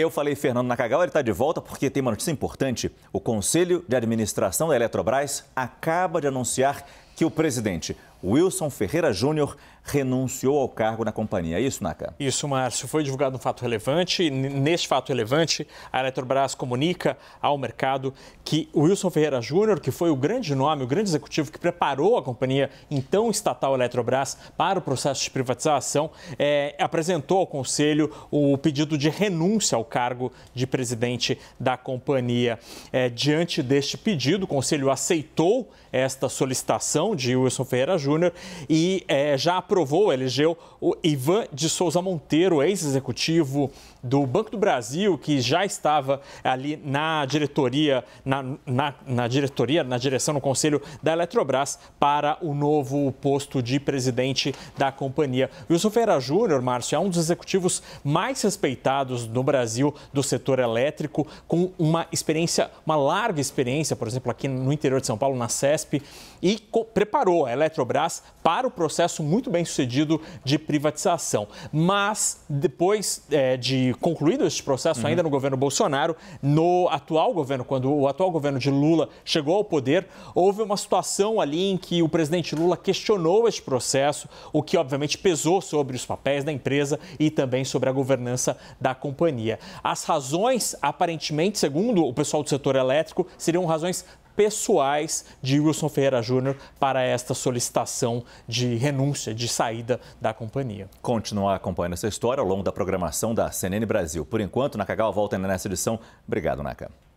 Eu falei Fernando Nakagawa, ele está de volta porque tem uma notícia importante. O Conselho de Administração da Eletrobras acaba de anunciar que o presidente Wilson Ferreira Júnior renunciou ao cargo na companhia. É isso, Naka? Isso, Márcio. Foi divulgado um fato relevante. Neste fato relevante, a Eletrobras comunica ao mercado que Wilson Ferreira Júnior, que foi o grande nome, o grande executivo que preparou a companhia então estatal Eletrobras para o processo de privatização, é, apresentou ao Conselho o pedido de renúncia ao cargo de presidente da companhia. É, diante deste pedido, o Conselho aceitou esta solicitação indicação de Wilson Ferreira Júnior e é, já aprovou, elegeu o Ivan de Souza Monteiro, ex-executivo do Banco do Brasil, que já estava ali na diretoria, na, na, na diretoria, na direção, no conselho da Eletrobras para o novo posto de presidente da companhia. Wilson Ferreira Júnior, Márcio, é um dos executivos mais respeitados no Brasil do setor elétrico, com uma experiência, uma larga experiência, por exemplo, aqui no interior de São Paulo, na CESP, e preparou a Eletrobras para o processo muito bem sucedido de privatização. Mas depois é, de concluído este processo, uhum. ainda no governo Bolsonaro, no atual governo, quando o atual governo de Lula chegou ao poder, houve uma situação ali em que o presidente Lula questionou este processo, o que obviamente pesou sobre os papéis da empresa e também sobre a governança da companhia. As razões, aparentemente, segundo o pessoal do setor elétrico, seriam razões pessoais de Wilson Ferreira Júnior para esta solicitação de renúncia, de saída da companhia. Continuar acompanhando essa história ao longo da programação da CNN Brasil. Por enquanto, Nakagawa volta nessa edição. Obrigado, Naka.